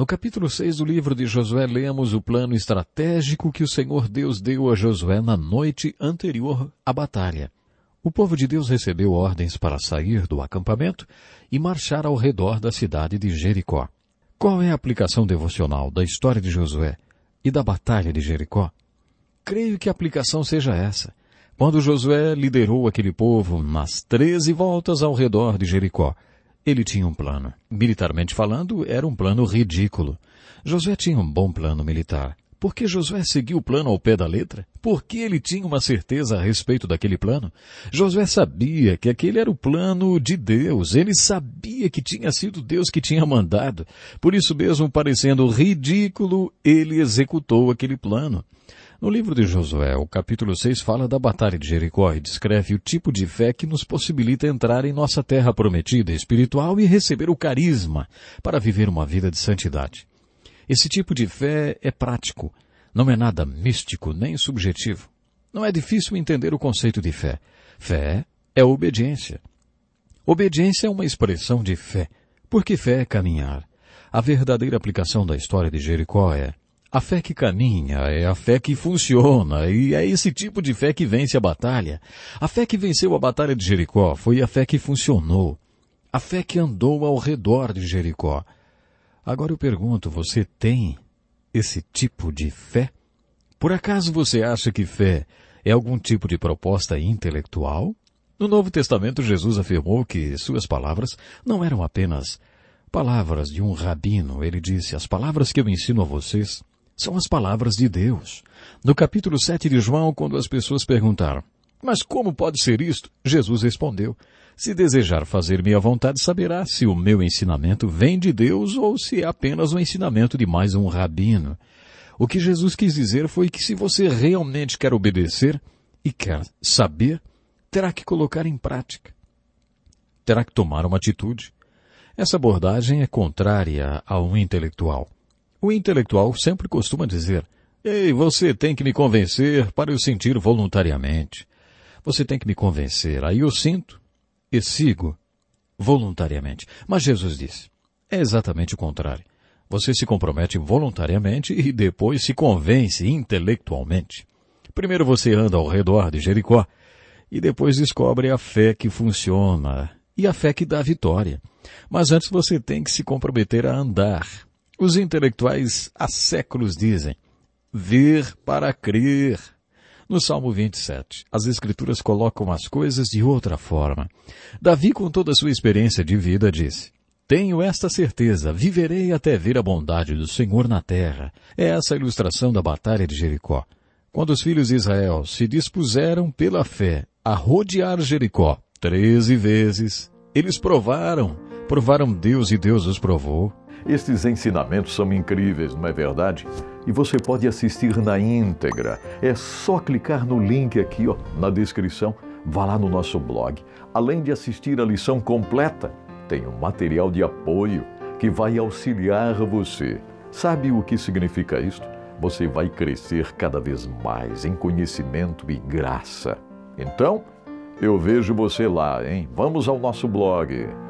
No capítulo 6 do livro de Josué, lemos o plano estratégico que o Senhor Deus deu a Josué na noite anterior à batalha. O povo de Deus recebeu ordens para sair do acampamento e marchar ao redor da cidade de Jericó. Qual é a aplicação devocional da história de Josué e da batalha de Jericó? Creio que a aplicação seja essa. Quando Josué liderou aquele povo nas treze voltas ao redor de Jericó, ele tinha um plano. Militarmente falando, era um plano ridículo. Josué tinha um bom plano militar. Por que Josué seguiu o plano ao pé da letra? Por que ele tinha uma certeza a respeito daquele plano? Josué sabia que aquele era o plano de Deus. Ele sabia que tinha sido Deus que tinha mandado. Por isso mesmo, parecendo ridículo, ele executou aquele plano. No livro de Josué, o capítulo 6 fala da Batalha de Jericó e descreve o tipo de fé que nos possibilita entrar em nossa terra prometida espiritual e receber o carisma para viver uma vida de santidade. Esse tipo de fé é prático, não é nada místico nem subjetivo. Não é difícil entender o conceito de fé. Fé é obediência. Obediência é uma expressão de fé, porque fé é caminhar. A verdadeira aplicação da história de Jericó é a fé que caminha é a fé que funciona e é esse tipo de fé que vence a batalha. A fé que venceu a batalha de Jericó foi a fé que funcionou. A fé que andou ao redor de Jericó. Agora eu pergunto, você tem esse tipo de fé? Por acaso você acha que fé é algum tipo de proposta intelectual? No Novo Testamento, Jesus afirmou que suas palavras não eram apenas palavras de um rabino. Ele disse: As palavras que eu ensino a vocês são as palavras de Deus. No capítulo 7 de João, quando as pessoas perguntaram, mas como pode ser isto? Jesus respondeu, se desejar fazer minha vontade, saberá se o meu ensinamento vem de Deus ou se é apenas o um ensinamento de mais um rabino. O que Jesus quis dizer foi que se você realmente quer obedecer e quer saber, terá que colocar em prática. Terá que tomar uma atitude. Essa abordagem é contrária a um intelectual. O intelectual sempre costuma dizer, ei, você tem que me convencer para eu sentir voluntariamente. Você tem que me convencer, aí eu sinto e sigo voluntariamente. Mas Jesus disse, é exatamente o contrário. Você se compromete voluntariamente e depois se convence intelectualmente. Primeiro você anda ao redor de Jericó e depois descobre a fé que funciona e a fé que dá vitória. Mas antes você tem que se comprometer a andar. Os intelectuais há séculos dizem: ver para crer. No Salmo 27, as Escrituras colocam as coisas de outra forma. Davi, com toda a sua experiência de vida, disse: Tenho esta certeza, viverei até ver a bondade do Senhor na terra. É essa a ilustração da Batalha de Jericó. Quando os filhos de Israel se dispuseram pela fé a rodear Jericó treze vezes, eles provaram, provaram Deus e Deus os provou. Estes ensinamentos são incríveis, não é verdade? E você pode assistir na íntegra. É só clicar no link aqui, ó, na descrição. Vá lá no nosso blog. Além de assistir a lição completa, tem um material de apoio que vai auxiliar você. Sabe o que significa isto? Você vai crescer cada vez mais em conhecimento e graça. Então, eu vejo você lá, hein? Vamos ao nosso blog.